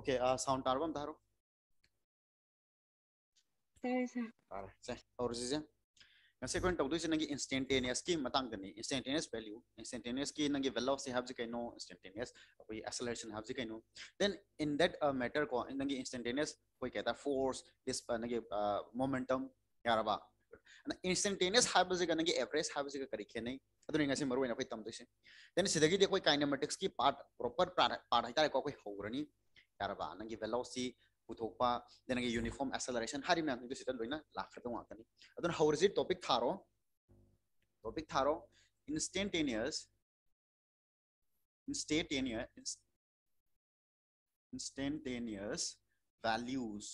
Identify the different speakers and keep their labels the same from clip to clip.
Speaker 1: Okay आ sound टार बम धारो और जीजे ऐसे कोई टॉप नंगी इंस्टेंटेनियस की मतांग दनी इंस्टेंटेनियस वैल्यू इंस्टेंटेनियस की नंगी वेलोसिटी हब्ज कहीं नो इंस्टेंटेनियस कोई एक्सेलरेशन हब्ज कहीं नो देन इन दैट मैटर को नंगी इंस्टेंटेनियस कोई कहता फोर्स दिस नंगी मोमेंटम यार बा ना इंस्टेंटेनियस हाइब्रिड का नंगी एवरेज हाइब्रिड का करिके नहीं अदर इंगा से ना कोई तम दिस देन सिदगी देखो काइनेमेटिक्स की पार्ट प्रॉपर पार्ट है तारे को कोई होगरनी yaraba nangi velocity पुथोपा देन के यूनिफॉर्म एक्सेलरेशन हरि मैम तो सिटा लोइना लाखदो वाकनी अदन हाउरजि टॉपिक इंस्टेंटेनियस इंस्टेंटेनियस वैल्यूज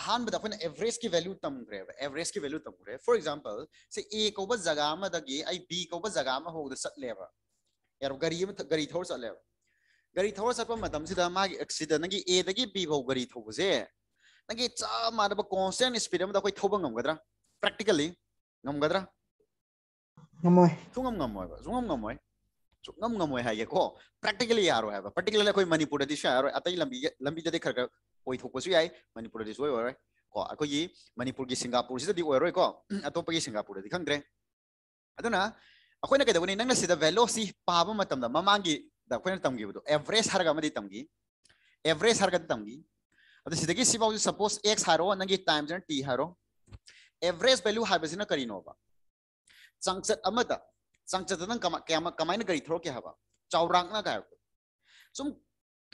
Speaker 1: अहान एवरेज की वैल्यू तम ग्रे एवरेज की वैल्यू तम ग्रे फॉर एग्जांपल से ए कोब जगह म बी कोब जगह म होद सत गरी म गरी थोर सत गरी थोड़ा सा पम दम से दम आगे एक्सीडेंट नगी ए दगी बी भाव गरी थोड़ा बुझे नगी चार मारे बक कॉन्स्टेंट स्पीड में तो कोई थोबंग नहीं करता प्रैक्टिकली नहीं करता नमोय चुंगम नमोय चुंगम नमोय चुंगम नमोय है ये को प्रैक्टिकली यार है बा पर्टिकुलर कोई मणिपुर दिशा यार अत ही लंबी लंबी जाते खर कर कोई हो को अको सीधा वेलोसिटी पाबो मतम दा मामांगी ꯑꯩꯈꯣꯏꯅ ꯇꯝꯈꯤꯕꯗꯣ ꯑꯦꯚꯔꯦꯖ ꯍꯥꯏꯔꯒ ꯑꯃꯗꯤ ꯇꯝꯈꯤ ꯑꯦꯚꯔꯦꯖ ꯍꯥꯏꯔꯒꯗꯤ ꯇꯝꯈꯤ ꯑꯗꯣ ꯁꯤꯗꯒꯤ ꯁꯤꯐꯥꯎꯁꯤ ꯁꯄꯣꯁ ꯑꯦꯛꯁ ꯍꯥꯏꯔꯣ ꯅꯪꯒꯤ ꯇꯥꯏꯝꯁꯤꯅ ꯇꯤ ꯍꯥꯏꯔꯣ ꯑꯦꯚꯔꯦꯖ ꯚꯦꯂꯨ ꯍꯥꯏꯕꯁꯤꯅ ꯀꯔꯤꯅꯣꯕ ꯆꯥꯡꯆꯠ ꯑꯃꯗ ꯆꯥꯡꯆꯠꯇ ꯅꯪ ꯀꯃꯥꯏꯅ ꯀꯔꯤ ꯊꯧꯔꯛꯀꯦ ꯍꯥꯏꯕ ꯆꯥꯎꯔꯥꯛꯅ ꯍꯥꯏꯕꯗꯣ ꯁꯨꯝ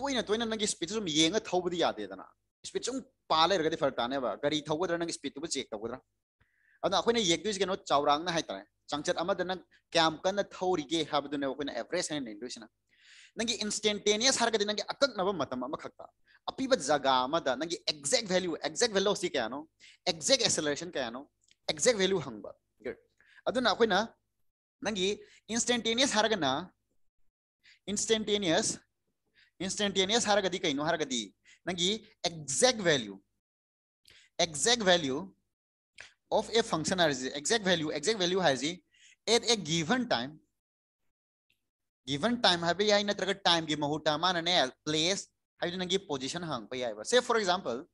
Speaker 1: ꯇꯣꯏꯅ ꯇꯣꯏꯅ ꯅꯪꯒꯤ ꯁ꯭ꯄꯤꯗ ꯁꯨꯝ ꯌꯦꯡꯉ ꯊꯧꯕꯗꯤ ꯌꯥꯗꯦꯗꯅ ꯁ꯭ꯄꯤꯗ ꯁꯨꯝ ꯄꯥ ꯂꯩꯔꯒꯗꯤ ꯐꯔꯛ ꯇꯥꯅꯦꯕ ꯒꯥꯔꯤ ꯊꯧꯒꯗ꯭ꯔꯥ ꯅꯪꯒꯤ ꯁ꯭ꯄꯤꯗꯇꯨꯕꯨ ꯆꯦꯛ ꯇꯧꯒꯗ꯭ꯔꯥ ꯑꯗꯨꯅ ꯑꯩꯈꯣꯏꯅ ꯌꯦꯡꯗꯣꯏꯁꯤ ꯀꯩꯅꯣ ꯆꯥꯎꯔꯥꯛꯅ ꯍꯥꯏꯇꯥꯔꯦ ꯆꯥꯡꯆꯠ ꯑꯃꯗ ꯅꯪ ꯀꯌꯥꯝ ꯀꯟꯅ ꯊꯧꯔꯤꯒꯦ ꯍꯥꯏꯕꯗꯨꯅꯦꯕ ꯑꯩꯈꯣꯏꯅ ꯑꯦꯚꯔꯦꯖ ꯍꯥꯏꯅ ꯅꯩꯗꯣꯏꯁꯤꯅ नंगी इंस्टेंटेनियस हर हरकत नंगी अकक नब मतम अम खक्ता अपीब जगा मद नंगी एग्जैक्ट वैल्यू एग्जैक्ट वेलोसिटी नो एग्जैक्ट एक्सेलरेशन नो एग्जैक्ट वैल्यू हंग ना कोई ना नंगी इंस्टेंटेनियस हर हरगना इंस्टेंटेनियस इंस्टेंटेनियस हर हरगदी कइनो हरगदी नंगी exact value value of a function आर function is value value value value has at a given time given time have ya ina traga time gi mahu ta mana ne place hai nang gi position hang pa yai ba say for example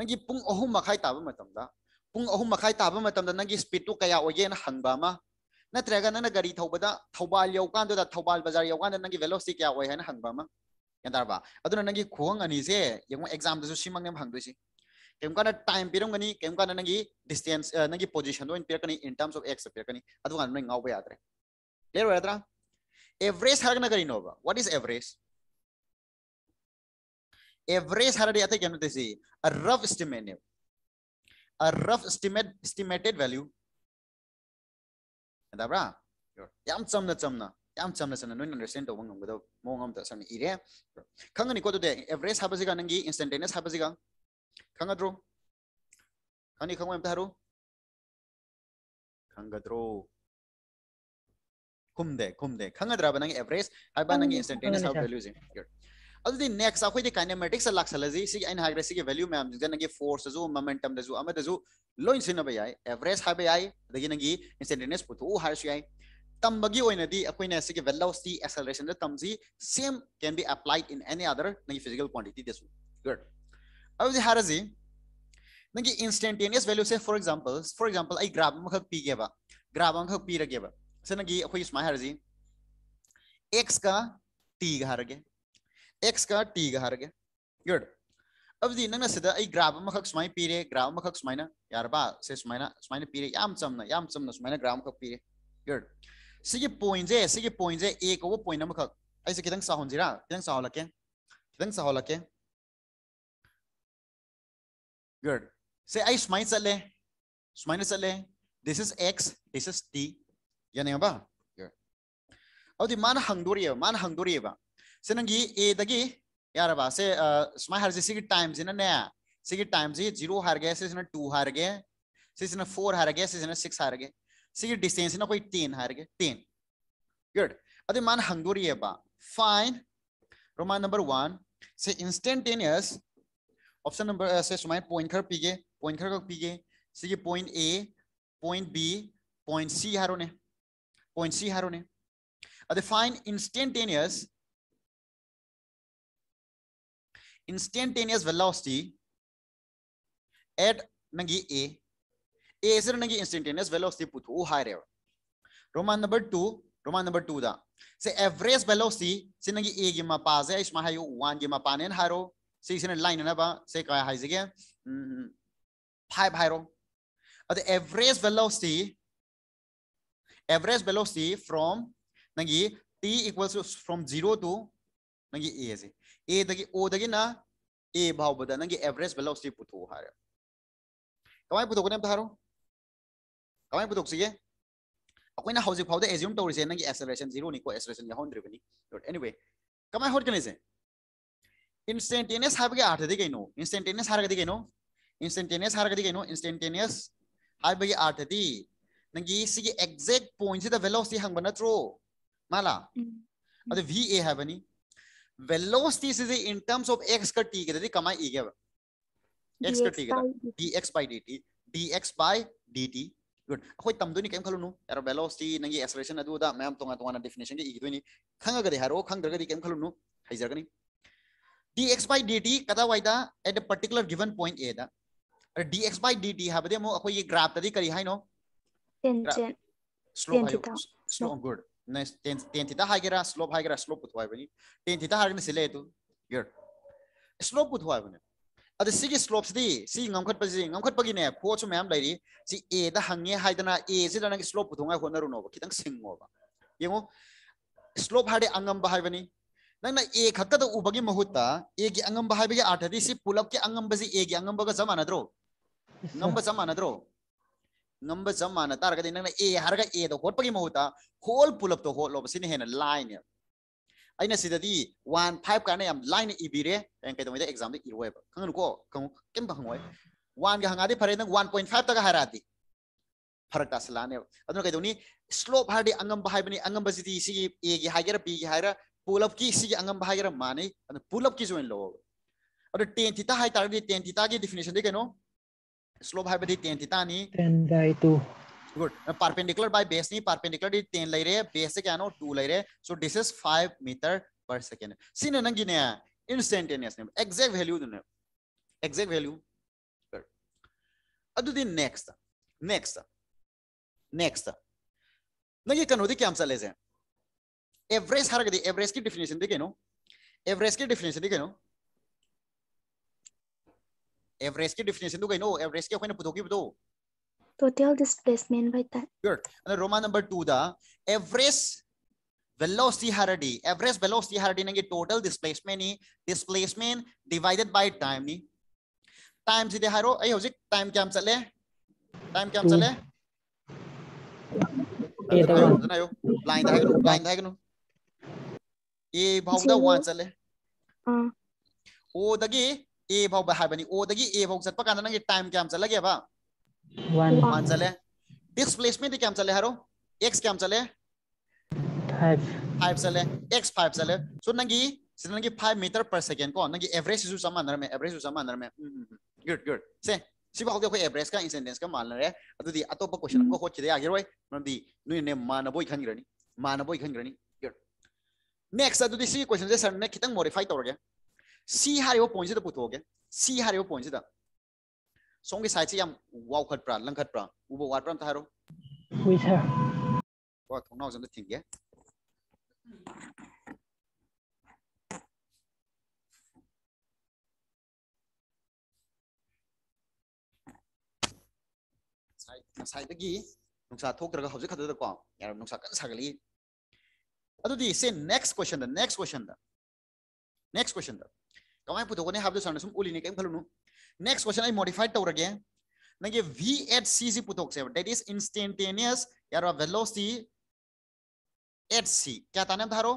Speaker 1: nang gi pung ohum makhai ta ba matam da pung ohum makhai ta ba matam da nang gi speed tu kaya oye na hang ba ma na traga na gari thau ba da thobal yau kan da thobal bazar yau kan da nang gi velocity kya oye na hang ba ma yan dar ba aduna nang gi khuang ani se yang exam da su simang nem hang du si kem kana time piram gani kem kana nangi distance nangi position do in pirakani in terms of x pirakani adu kan nang ngau ba yadre clear yadra average हर ना करी नोगा what is average average हर दिया था क्या notice ही a rough estimate a rough estimate estimated value अंदर ब्रा याम चमना चमना याम चमना चमना नून अंडरस्टैंड तो वंग हम बताओ मोंग हम तो सर इरे कहाँ निको तो दे एवरेज हर का नंगी इंस्टेंटेनियस हर का कहाँ ड्रो कहाँ निको मैं बता रहू कहाँ draw kumde kumde khangadra banang average hai banang instantaneous how values in good ꯑꯗꯨꯗꯤ ꯅꯦꯛꯁ ꯑꯩꯈꯣꯏꯗꯤ ꯀꯥꯏꯅꯦꯃꯦꯇꯤꯛꯁ ꯂꯥꯛꯁꯜꯂꯁꯤ ꯁꯤꯒꯤ ꯑꯩꯅ ꯍꯥꯏꯈ꯭ꯔꯦ ꯁꯤꯒꯤ ꯚꯦꯂ꯭ꯌꯨ ꯃꯌꯥꯝꯁꯤꯗ ꯅꯪꯒꯤ ꯐꯣꯔꯁꯇꯁꯨ ꯃꯣꯃꯦꯟꯇꯝꯗꯁꯨ ꯑꯃꯗꯁꯨ ꯂꯣꯏ ꯁꯤꯖꯤꯟꯅꯕ ꯌꯥꯏ ꯑꯦꯚꯔꯦꯖ ꯍꯥꯏꯕ ꯌꯥꯏ ꯑꯗꯒꯤ ꯅꯪꯒꯤ ꯏꯟꯁꯇꯦꯟꯇꯦꯅꯤꯌꯁ ꯄꯨꯊꯣꯛꯎ ꯍꯥꯏꯔꯁꯨ ꯌꯥꯏ तमबगी ओइनदी अखोइने सिगे वेलोसिटी एक्सेलरेशन द तमजी same can be applied in any other नगी फिजिकल क्वांटिटी दिस गुड अब जे हारजी नगी इंस्टेंटेनियस वैल्यू से फॉर एग्जांपल फॉर एग्जांपल आई ग्राफ मख पीगेबा ग्राफ मख पीरगेबा ꯁꯤꯅꯒꯤ ꯑꯩꯈꯣꯏ ꯁꯨꯃꯥꯏ ꯍꯥꯏꯔꯁꯤ x का t गा हरगे x का t गा हरगे गुड अब जी नंग सिदा ए ग्राफ म खक स्माइ पीरे ग्राफ म खक स्माइना यार बा से स्माइना स्माइना पीरे याम चमना याम चमना स्माइना ग्राफ खक पीरे गुड सिगे पॉइंट जे सिगे पॉइंट जे ए को पॉइंट म खक ऐसे किदंग साहोन जिरा किदंग साहो लके किदंग साहो लके गुड से आई स्माइ चले स्माइना चले this x this is t ꯌꯥꯅꯤꯡꯉꯕ ꯑꯗꯨꯗꯤ ꯃꯥꯅ ꯍꯪꯗꯣꯔꯤꯕ ꯃꯥꯅ से ꯁꯤ ꯅꯪꯒꯤ ꯑꯦꯗꯒꯤ ꯌꯥꯔꯕ टाइम से ꯍꯥꯏꯔꯁꯦ टाइम ꯇꯥꯏꯝꯁꯤꯅꯅꯦ जीरो ꯇꯥꯏꯝꯁꯤ ꯖꯤꯔꯣ टू हारगे ꯁꯤꯁꯤꯅ फोर हारगे ꯁꯤꯁꯤꯅ सिक्स हारगे डिस्टेंस ꯗꯤꯁꯇꯦꯟꯁꯤꯅ ꯑꯩꯈꯣꯏ टेन हारगे टेन गुड अदे मान हंगोरियबा फाइन रोमान नंबर वन से इंस्टेंटेनियस ऑप्शन नंबर से सुमाय पॉइंट खर पीगे पॉइंट खर पीगे से point A point B point C हारो ने પોઈન્ટ સી હારોને a define instantaneous instantaneous velocity at nangi a a is nangi instantaneous velocity putu o high rev roman number 2 roman number 2 da say average velocity se nangi a gi mapa ze isma hayo 1 gi mapa nen haro se isna line na ba se ka hai jige 5 haro at the average velocity average velocity from nangi t equals to from 0 to nangi a se a dagi o dagi na a bhav bada nangi average velocity putu har kamai putho kone bharo kamai putho sige akoina hauji bhav da assume tawri se nangi acceleration 0 ni ko acceleration ya hondri bani but anyway kamai hor kane se instantaneous have ge arth de no instantaneous har ge de no instantaneous har ge de no instantaneous have ge arth de नंगी सिगी point velocity हंग नो माला अद v है velocity in terms of X का T के कम इगे एक्स का T D X by D T D X by D T good अखो तम केम खलु नु यार वेलोसिटी नंगी acceleration अदु दा मैम तोंगा तोंगा डेफिनेशन के इगे के खंगा गदे हारो खंग गदे केम खलु नु हाइजर एक्स बाय डी टी कदा वाइदा at a particular given point A दा dx by dt हाबदे मो अखो ये ग्राफ तदी करी हाइनो tangent slope ayo slope good na tan theta hagira slope hagira slope put hoy bani tan theta harne sile tu your slope put hoy bani ada sigi slopes di si ngam khat paji ngam khat pagi ne kho chu ma'am lai ri si a da hangye haidana a si da na slope put honga khona ru no ba kitang sing mo ba yengo slope hade angam ba hai bani nang na a khakta da ubagi mahuta a gi angam ba hai ba gi artha di si pull up ki angam ba ji a gi angam ba ga zamana dro ngam ba zamana dro ngamba sam mana tar ga dinang e harga e do hot pagi mahuta whole pull up to hot lob sin hen line aina sidadi 1 5 ka na yam line e bire tang kai domida exam de irwe ba khang ko kang kem ba hangoi 1 ga hangadi phare nang 1.5 ta ga harati फरक तासलाने अदन कह दोनी slope Hardy अंगम बहायबनी अंगम बजिदी इसी ए गी higher B गी हाइरा pull up की इसी अंगम बहायरा माने अदन पुल अप की जोइन लो अदन टेन थीटा हाइ तारदी टेन थीटा की डेफिनेशन दे कनो slope હાઈ બધી ટેન થીટા ની ten by 2 good perpendicular by base ni perpendicular di 10 ले रहे हैं base kya no 2 ले रहे so this is 5 meter per second सीन है ना instantaneous ने exact value दोनों exact value good अब din next next next ना ये कन्होदी kya हम चले जाएं average हर कदी average ki definition देखे नो average ki definition देखे नो average ki definition tu kaino average ki akhoi na putoki puto total displacement by time good and roman number 2 da average velocity hardy average velocity hardy nange total displacement ni displacement divided by time ni time si de haro ai hoji time kyam chale time kyam chale ए दा one आयो blind है नु blind है नु ए भाव दा one चले ओ दगी ए फाउब बनी ओ दगी ए फाउ चत पकान नंगे टाइम क्या हम चलगे बा 1 1 चले डिस्प्लेसमेंट क्या हम चले हरो एक्स क्या हम चले फाइव फाइव चले एक्स फाइव चले सो नंगी सिन नंगी फाइव मीटर पर सेकेंड को नंगी एवरेज सुसु समान नर में एवरेज सुसु समान नर में गुड गुड से सिर्फ हो गयो एवरेज का इंसेंडेंस का मान रहे अदुदी अतो बक क्वेश्चन को होचे दे आगे रोए मतलब दी नुई ने माना बोई खंगरनी माना बोई खंगरनी गुड नेक्स्ट दी सी क्वेश्चन जैसे सर ने कितंग तोड़ गया पुतोगे सी हारिब पॉइंट सोम की साइड से यम वाउखटप्रा लंखटप्रा उब वाटप्रा हम तारो हुई सर वा थोना जम ठीक है ꯉꯁꯥꯏꯗꯒꯤ ꯅꯨꯡꯁꯥ ꯊꯣꯛꯇ꯭ꯔꯒ ꯍꯧꯖꯤꯛ ꯈꯛꯇꯗꯀꯣ ꯌꯥꯔ ꯅꯨꯡꯁꯥ ꯀꯟꯅ ꯁꯥꯒꯠꯂꯤ ꯑꯗꯨꯗꯤ ꯁꯦ ꯅꯦꯛꯁ ꯀ꯭ꯋꯦꯁꯟꯗ ꯅꯦꯛꯁ ꯀ꯭ꯋꯦꯁꯟꯗ ꯅꯦꯛꯁ ꯀ꯭ꯋꯦꯁꯟꯗ कमाई पुतोने हाफ सन उलिने कई फलू नेक्स्ट क्वेश्चन आई मॉडिफाइड तौर गए नगे वी एट सी से पुतोक से दैट इज इंस्टेंटेनियस यार वेलोसिटी एट सी क्या ताने धारो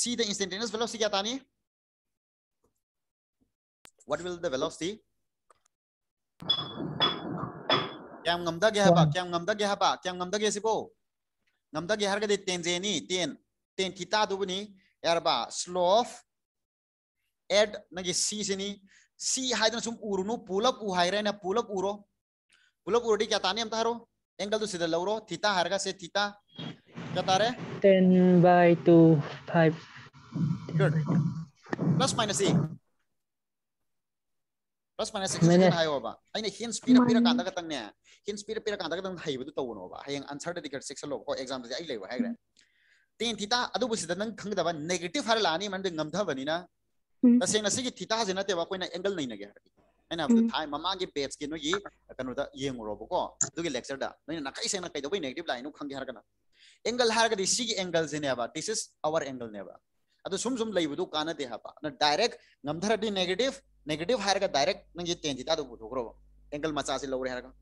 Speaker 1: सी द इंस्टेंटेनियस वेलोसिटी क्या तानी व्हाट विल द वेलोसिटी क्या गमदा गया बा क्या गमदा गया बा क्या गमदा गया सिपो गमदा गया हर के देते हैं जेनी 10 10 थीटा दुबनी यार बा स्लोप एड नगे सी से नहीं सी हाइदन सुम उरुनु पुलअप उ हाइरे ना पुलअप उरो पुलअप उरोडी क्या ताने हम तारो एंगल तो सीधा लवरो थीटा हारगा से थीटा क्या तारे 10 by 2 5 good plus minus e plus minus 6 minus high over aina hints pira pira kanda ka tangne hints pira pira kanda ka tang hai bu to no ba hayang answer de dikar 6 lo ko exam de ai lewa hai gra 10 theta adu bu sidha nang khang da ba negative har lani man de ngam tha bani na तसेंगे की theta से नाते angle नईनगे है mama की page की नई कनोद येंगरोबको lecture नई नकई सेना कई नेगेटिव लाइन खंगे हरगना एंगल हरगदी सी एंगल से नेबा दिस इज आवर एंगल नेबा अदो सुम सुम लेबदु कानते हबा न डायरेक्ट नमधरदी नेगेटिव नेगेटिव हरगा डायरेक्ट नंगे टेन थीटा दो बुथोकरो एंगल मचा से लौरे हरगा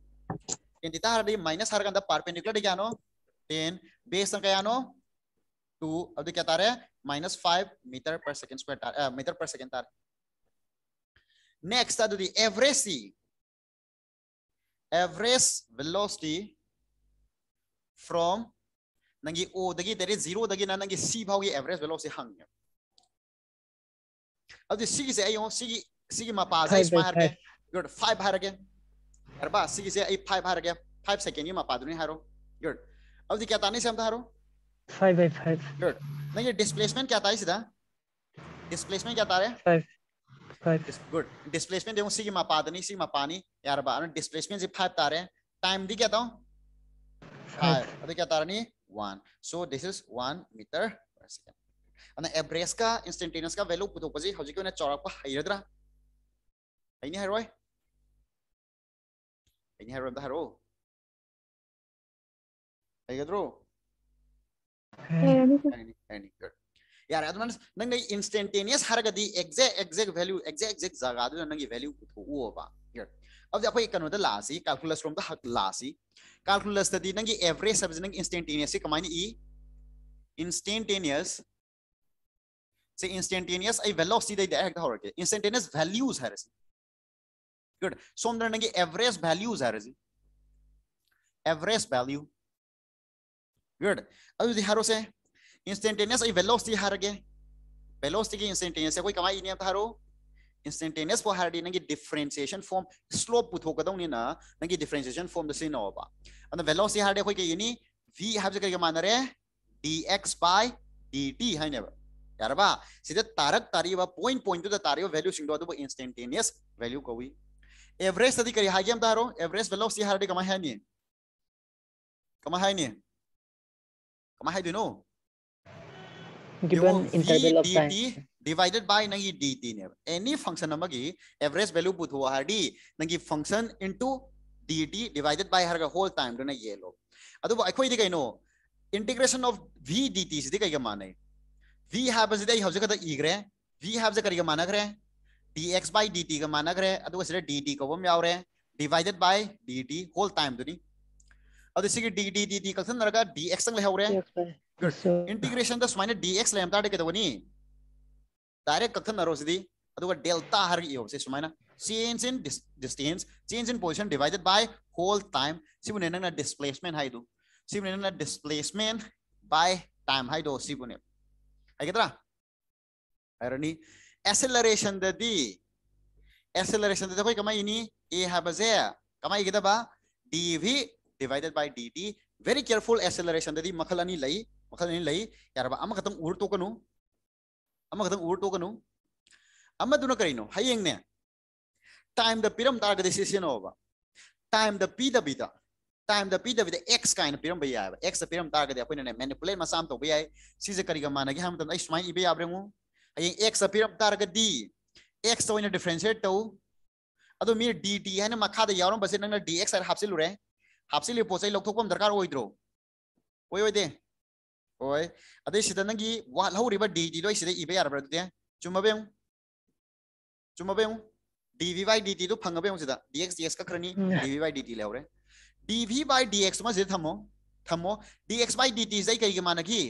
Speaker 1: टेन थीटा हरदी माइनस हरगा द परपेंडिकुलर दिगानो टेन बेस न कयानो टू अब क्या तार है minus five meter per second square तार मीटर पर सेकेंड तार next average C average velocity from नंगी ओ दगी तेरे जीरो दगी ना नंगी सी भाव की एवरेज वेलोसिटी हंग है अब सी की से आई सी सी की मापा से इसमें हर के गुड फाइव हर के अरबा सी की से आई फाइव हर के फाइव सेकेंड ही मापा दुनी हरो गुड अब दी क्या ताने से हम तो हरो फाइव फाइव नहीं ये डिस्प्लेसमेंट क्या आता सीधा डिस्प्लेसमेंट क्या आता है फाइव फाइव गुड डिस्प्लेसमेंट देखो सी मापादनी सी मापानी यार बार डिस्प्लेसमेंट जी फाइव तारे हैं टाइम दी क्या था फाइव अरे क्या तारा नहीं one so this is one meter per second अन्य एब्रेस का इंस्टेंटेनियस का वैल्यू पुतो पजी हजी के उन्हें चौड़क पर हाइरद्रा है नहीं है रोय है नहीं है रोय ಯಾರು ಅದು ಮನಸ್ ನಂಗೆ ಇನ್ಸ್ಟೆಂಟೇನಿಯಸ್ ಹರಗದಿ exact exact value exact exact ಜಾಗ ಅದು ನನಗೆ ವ್ಯಾಲ್ಯೂ ಪುಥೋಬ अब अखोई कनोद लासी कैलकुलस रोम लासी कैलकुलस नंगी एवरेज सब नंग इंस्टेंटेनियस कमाइन ई इंस्टेंटेनियस से इंस्टेंटेनियस आई वेलोसिटी दे हेक्ट हरके इंस्टेंटेनियस वैल्यूज है गुड सोमदर नंगी एवरेज वैल्यूज है एवरेज वैल्यू Good. अब हरो से instantaneous ay velocity harage velocity ki instantaneous koi kamai ini ta haro instantaneous for haradi nangi differentiation form slope putho kadong ni na nangi differentiation form da sino ba and velocity harade koi ke ini v have je kare manare dx by dt hai ne ba यार बा सीधे तारक तारी बा point point तो तारी value सिंग दो instantaneous value कवी एवरेज तदी करी हागे हम तारो एवरेज वेलोसिटी हारडी कमा है नहीं कमा है नहीं Kamu hai dino? Given interval of time. divided by nangi dt ne any function amagi average value put huwa har d nangi function into dt divided by har whole time dona ye lo adu ba akhoi di no integration of v dt is kai kya mana? v have sidi ai hojaka da e gre v have ja kari ga mana gre dx by dt kya mana gre Ado adu sida dt ko bom yaure divided by dt whole time duni अब जैसे कि D D D D कल्सन नरका D X तक लेहा हो रहा तो है गुड इंटीग्रेशन दस स्वाइन डी एक्स लेम ताड़े के दवनी तारे कल नरो सिदी अदुगा डेल्टा हर ई हो से सुमाइना change in distance change in position divided by whole time सिबुने नंगना डिस्प्लेसमेंट हाइ दु सिबुने नंगना डिस्प्लेसमेंट बाय टाइम हाइ दो सिबुने आइ केतरा आइरनी acceleration da di acceleration कोई कमाई kama A a habase kama igida ba dv divided by dt. Very careful acceleration. That is makalani lai. Makalani lai. Yaraba amakatang ur to kanu. Amakatang ur to kanu. Amma duna karino. Hayeng ne. Time the piram targa decision over. Time the pida bida. Time the pida with the x kind of piram bayaya. X the piram targa the appointment manipulate masam to bayai. Sisa kariga managi hamatan. Ishmai ibe abremu. Hayeng x the piram targa d. X the winner differentiate to. अदो मेरे D T है ना मखा दे यारों बसे नंगा D x are half से लुरे हापसी पोसई लौटोपम दरकार नंगी वाला डी डी इसे इब यार चुम्बे चुम्बे D we Y D T तो फंगे डी एक्स डी एक्स का D we Y D T लेवरे D we by D X मैं थमो थमो D x by D T से कई मान की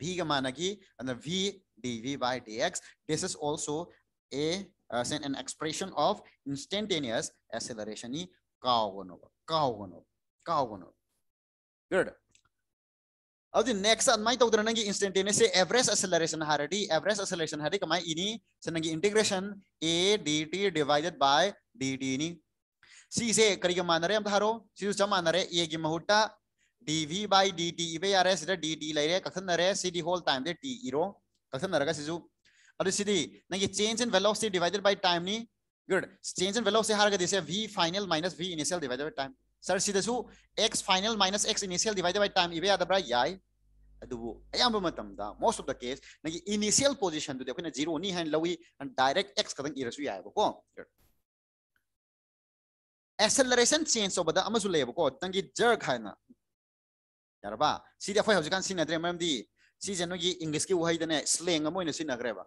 Speaker 1: भी मान की V D we Y D X this is also an expression of instantaneous acceleration ही का good अब जी नेक्स्ट अदमाई तो इंस्टेंटेनियस एवरेस्ट एक्सेलरेशन हर डी एवरेस्ट एक्सेलरेशन हर डी कमाई इनी से ना integration A D T divided by D T इनी सी से करी क्या मान रहे हम तो हरो सी उस चम्मा ना रहे ये कि महुट्टा D we by D T इवे यार है सिर्फ डी टी लाइरे कथन रहे सी डी होल टाइम दे टी इरो e कथन ना रहेगा सी जो अरे सी डी ना change in velocity divided by time नी Good. Change in velocity har ga this is v final minus v initial divided by time. Sir, see this x final minus x initial divided by time. Ibe adabra yai. Adubu. Ayamba matam da. Most of the case, nagi initial position do dekho na zero ni hand lawi and direct x kadang irasu yai boko. ko Acceleration change over the amasu lebo ko. Tangi jerk hai na. Yarba. See the foi hojikan sin adre maram di. See jano ye English ki wahi dene slang amoy na sin agreba.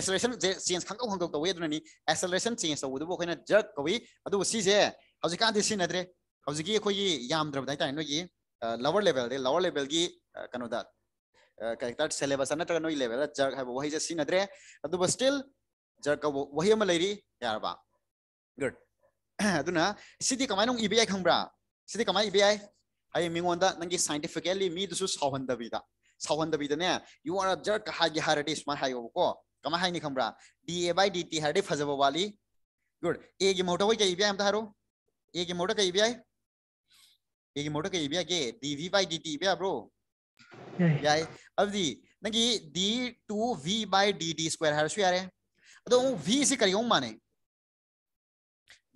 Speaker 1: Acceleration change खंगौ खंगौ तवे अदुननि acceleration change तवदुबो अखोइना जग कवि अदु सिजे हजिकादि सिनद्रे हजिकि अखोइ यामद्रब दाइ ताइ नोइ lower level de lower level gi kanu da character syllabus na tra noi level jug ha wahi ja sin adre adu but still jug wahi ma leiri yarba good aduna sidi kamai nong ebi khangbra sidi kamai ebi ai mingon da nangi scientifically mi dusu sawan da bi da sawan da bi da ne you are a jerk ha gi haradi smart ha yo ko कम है नहीं खबरा D A by D T हर फजब वाली good ए की मोटो कई भी आमता हरो ए की मोटो कई भी ए की मोटो कई भी आगे d we by D t भी ब्रो याए अब जी नगी d two v by D t square हर सु यार अदो वी से करियो माने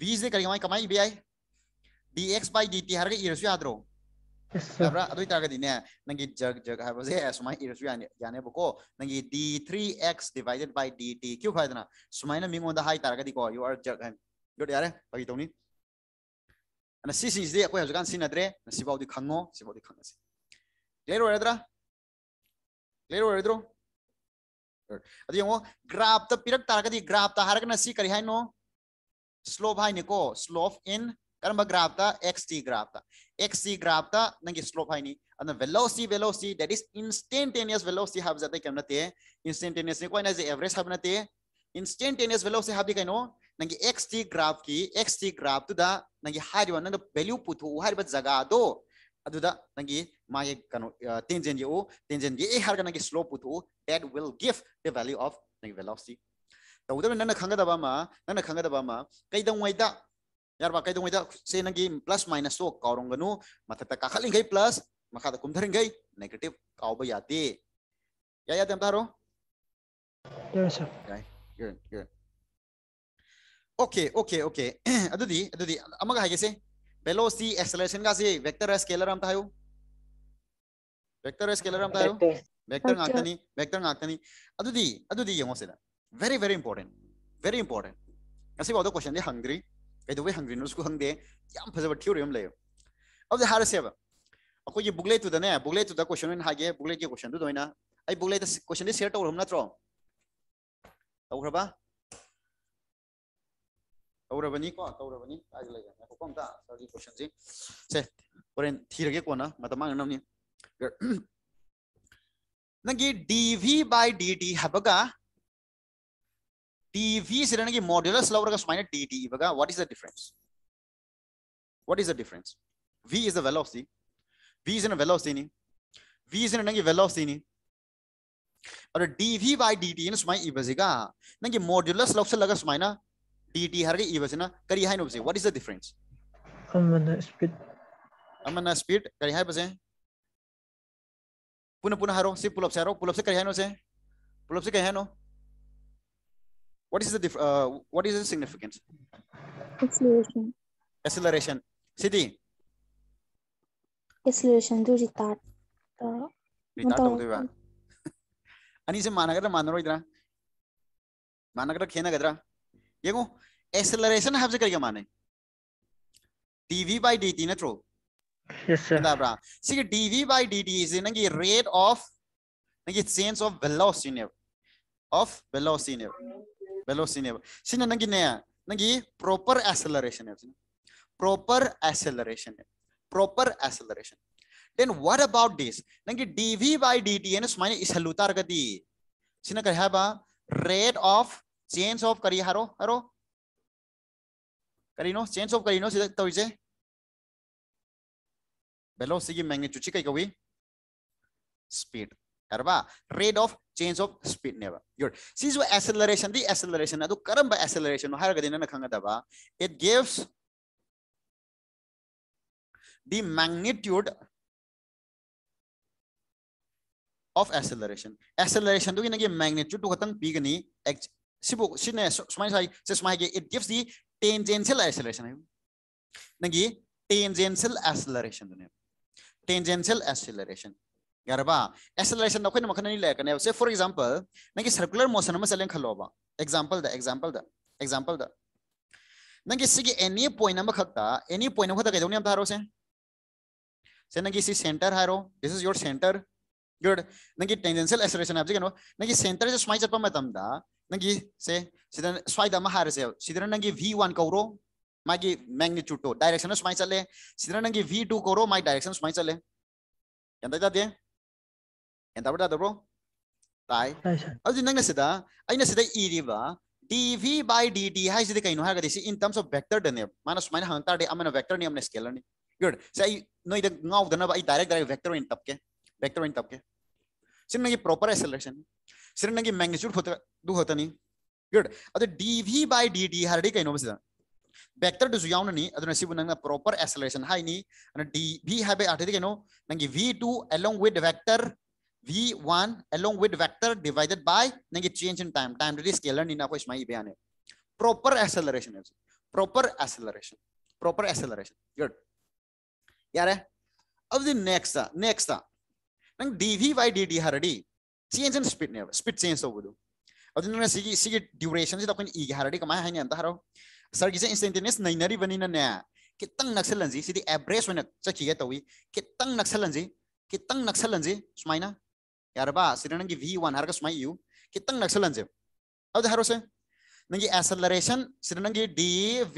Speaker 1: वी से करियो कमाई भी d x by D T हर के इरसु e याद ꯌꯥꯕ꯭ꯔꯥ ꯑꯗꯨ ꯑꯣꯏꯇꯥꯔꯒꯗꯤꯅꯦ ꯅꯪꯒꯤ ꯖꯔ ꯖꯔ ꯍꯥꯏꯕꯁꯦ ꯁꯨꯃꯥꯏꯅ ꯏꯔꯁꯨ ꯌꯥꯅꯦꯕꯀോ ꯅꯪꯒꯤ d three x divided by d t cube ꯍꯥꯏꯗꯅ ꯁꯨꯃꯥꯏꯅ ꯃꯤꯉꯣꯟꯗ ꯍꯥꯏ ꯇꯥꯔꯒꯗꯤꯀꯣ ꯌꯨ ꯑꯥꯔ ꯖꯔ ꯍꯥꯏ ꯌꯣꯠ ꯌꯥꯔꯦ ꯐꯥꯒꯤ ꯇꯧꯅꯤ ꯑꯗꯨꯅ ꯁꯤꯁꯤꯡꯁꯤꯗꯤ ꯑꯩꯈꯣꯏ ꯍꯧꯖꯤꯛꯀꯥꯟ ꯁꯤꯖꯤꯟꯅꯗ꯭ꯔꯦ ꯁꯤꯐꯥꯎꯗꯤ ꯈꯪꯉꯣ ꯁꯤꯐꯥꯎꯗꯤ ꯈꯪꯉꯁꯤ ꯀ꯭ꯂꯤꯌꯔ ꯑꯣꯏꯔꯗ꯭ꯔꯥ ꯀ꯭ꯂꯤꯌꯔ ꯑꯣꯏꯔꯗ꯭ꯔꯣ ꯑꯗꯨ ꯌꯦꯡꯉꯣ ꯒ꯭ꯔꯥꯐꯇ ꯄꯤꯔꯛ ꯇꯥꯔꯒꯗꯤ ꯒ꯭ꯔꯥꯐꯇ ꯍꯥꯏꯔꯒꯅ ꯁꯤ ꯀꯔꯤ ꯍꯥꯏꯅꯣ ꯁ꯭ꯂꯣꯞ ꯍꯥꯏꯅꯤꯀꯣ ꯁ꯭ꯂꯣꯞ ꯏꯟ ꯀꯔꯝꯕ ꯒ꯭ꯔꯥꯐꯇ ꯑꯦꯛꯁ ꯇꯤ ꯒ꯭ꯔꯥꯐꯇ x c graph ta nangi slope hai ni and the velocity velocity that is instantaneous velocity have jate kemna te instantaneous ni koina je average have na te instantaneous velocity have no nangi x xt graph ki x xt graph tu da nangi hari wan nang value puthu hari ba jaga do adu da nangi ma ye kanu tangent ye o tangent ye har kana ki slope puthu that will give the value of nangi velocity ta tawda nang khanga da ba ma nang khanga da ba ma kai da ngai da यार कई दौद से नगी plus minus तो काउरगनू मथक्ता काखलिंग plus मखाद कुमधरिंग negative काउब यादे या याद तारो yes, good, good. Okay okay okay अदुदी अदुदी अमग हागे से वेलोसिटी एक्सेलरेशन का से वेक्टर है स्केलर हम थायो वेक्टर है स्केलर हम थायो वेक्टर ngaktani वेक्टर ngaktani अदुदी अदुदी यंगो से very very important very important ऐसे हंग्री ꯀꯩꯗꯧꯕꯩ ꯍꯪꯗ꯭ꯔꯤꯅꯣꯁꯨ ꯈꯪꯗꯦ ꯌꯥꯝ ꯐꯖꯕ ꯊꯤꯑꯣꯔꯤ ꯑꯃ ꯂꯩꯌꯦ ꯑꯗꯨꯗ ꯍꯥꯏꯔꯁꯦꯕ ꯑꯩꯈꯣꯏꯒꯤ ꯕꯨꯛꯂꯦꯠꯇꯨꯗꯅꯦ ꯕꯨꯛꯂꯦꯠꯇꯨꯗ ꯀꯣꯏꯁꯟ ꯑꯣꯏꯅ ꯍꯥꯏꯒꯦ ꯕꯨꯛꯂꯦꯠꯀꯤ ꯀꯣꯏꯁꯟꯗꯨꯗ ꯑꯣꯏꯅ ꯑꯩ ꯕꯨꯛꯂꯦꯠꯇ ꯀꯣꯏꯁꯟꯗꯤ ꯁꯦꯌꯔ ꯇꯧꯈ꯭ꯔꯕ ꯅꯠꯇ꯭ꯔꯣ ꯇꯧꯈ꯭ꯔꯕ ꯇꯧꯔꯕꯅꯤꯀꯣ ꯇꯧꯔꯕꯅꯤ ꯀꯥꯏꯗ ꯂꯩꯒꯦ ꯉꯥꯏꯈꯣꯀꯣ ꯑꯝꯇ ꯁꯥꯔꯒꯤ ꯀꯣꯏꯁꯟꯁꯤ ꯁꯦ ꯍꯣꯔꯦꯟ ꯊꯤꯔꯒꯦ ꯀꯣꯟꯅ ꯃꯇꯝ ꯃꯥꯡꯅꯅꯕꯅꯤ ꯅꯪꯒꯤ ꯗꯤ ꯚꯤ ꯕꯥꯏ ꯗꯤ ꯗꯤ ꯍꯥꯏꯕꯒ ಟಿವಿ ಸಿರಣಿಗೆ ಮಾಡ್ಯುಲಸ್ ಲವರ್ಗಸ್ ಮೈನಸ್ ಟಿ ಟಿ ಇವಾಗ what is the difference what is the difference v is the velocity v is in velocity v is in ನನಗೆ ವೆಲಾಸಿಟಿ और dv by dt इन सुमाई इबजिगा नंगे modulus log से लगा सुमाई ना dt हर के इबजना करी हाइन उबजे व्हाट इज द डिफरेंस अमना स्पीड अमना स्पीड करी हाइन बजे पुनः पुनः हरो सिर्फ पुल अप से हरो पुल अप से करी हाइन उसे पुल अप से करी हाइन हो what is the dif uh, what is the significance acceleration acceleration siddhi acceleration do retard uh, retard tawdeba anise managadra manoroidra managadra khenagadra yego acceleration habse kariga mane dv by dt natro yes sir dabra see dv by dt is nangi rate of nangi change of velocity of velocity velocity neba sina nangi ne nangi proper acceleration hai proper acceleration hai proper acceleration then what about this nangi dv by dt ns mine isalutar gati sina kar haba rate of change of kari haro haro karino change of karino sida toise velocity magnitude chi kai kawi speed arba rate of change of speed ने सिज acceleration दी acceleration अब कम acceleration खादब it gives the magnitude of acceleration acceleration की magnitude खत पीगनी it gives the tangential acceleration नगी टेंजेंशियल एसलरेशन टेंजेंशियल एसलरेशन यारबा एक्सेलरेशन दा खोइन मखन नि लेकने से फॉर एग्जांपल नंगे सर्कुलर मोशन म चलें खलोबा एग्जांपल द एग्जांपल द एग्जांपल द नंगे सिगे एनी पॉइंट म खता एनी पॉइंट म खता कजोनि हम धारो से से नंगे सी सेंटर हारो this is your center good नंगे टेंजेंशियल एक्सेलरेशन आप जिकनो नंगे सेंटर से स्माइ चपा मतम दा नंगे से सिदन स्वाइ दा म हार से सिदन नंगे v1 कवरो मागी मैग्नीट्यूड तो डायरेक्शन स्माइ चले सिदन नंगे v2 कवरो माई डायरेक्शन स्माइ चले यंदा जाते हैं entawar da bro tai aji nang na sida aina sida e ri ba dv by dt hai sida kaino ha ga disi in terms of vector da ne mana sumaina hang tar de amana vector ni amna scalar ni good sai noi da ngaw da na ba i direct direct vector in tapke vector in tapke sin nang proper acceleration sin nang magnitude hota du hota ni good adu dv by dt har de kaino sida vector du yaun ni aduna sibu nang proper acceleration hai ni ana dv hai ba athe kaino nang v2 along with vector v1 along with vector divided by negative change in time time to the scalar nina ko ismai bayan hai proper acceleration is proper acceleration proper acceleration good yaar hai अब the next next nang dv by dt haradi change in speed never speed change ho ab hobodu अब sigi सिगी सिगी duration से e haradi kama hai हाइन अंत हारो sir गिसे instantaneous नैनरी nari bani na नक्सलन kitang nakselanji एवरेज average चखिगे तवी कितंग नक्सलन kitang nakselanji kitang nakselanji smaina Yarba, sila nang V1 harga sumai U. Kitang nagsalan siya. Aw da harusnya. Nang acceleration sila nang D V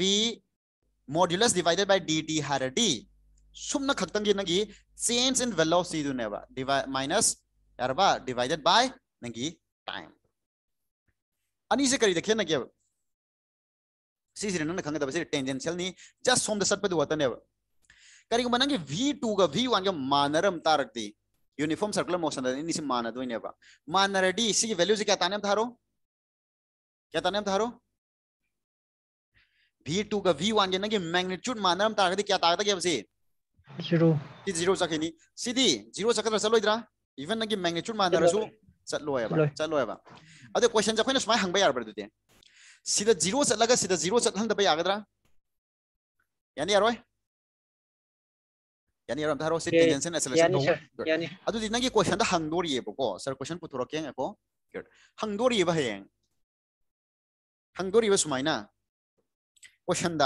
Speaker 1: modulus divided by dt har d. Sum na khaktan gi nang change in velocity du neva minus yarba divided by nang time. Ani se kari dekhe na kya. Si sila nang khangda basi tangential ni just sum da sat pa du watan neva. Kari ko manang V2 ka V1 ka manaram tarak di. Uniform circular motion इनसे मानदोनेब मानरडी इसी values क्या ताने धारो क्या ताने धारो v two का वी वन के मैग्निट्यूड मानरम तागदी क्या तागदा के जीरो जीरो चखनी सीधी जीरो चखद्र चलोद्रा इवन नगी मैग्निट्यूड मानरसु चलोएब चलोएब अदे क्वेश्चन जखोइन सुमाय हंगबा यारबर दुते सीधा जीरो चलगा सीधा जीरो तो दबे यानी ꯌꯥꯅꯤꯔꯝ ꯊꯥꯔꯣ ꯁꯤ ꯇꯦꯟꯖꯦꯟꯁꯤꯌꯦꯜ ꯑꯦꯛꯁꯦꯂꯔꯦꯁꯟ ꯗꯣ ꯌꯥꯅꯤ ꯑꯗꯨꯗꯤ ꯅꯪꯒꯤ ꯀ꯭ꯋꯦꯁꯟꯗ ꯍꯪꯗꯣꯔꯤꯕꯀꯣ ꯁꯔ ꯀ꯭ꯋꯦꯁꯟ ꯄꯨꯊꯣꯔꯛꯀꯦ ꯉꯀꯣ ꯒꯨꯗ ꯍꯪꯗꯣꯔꯤꯕ ꯍꯌꯦꯡ हंगदोरीब सुमाइना question the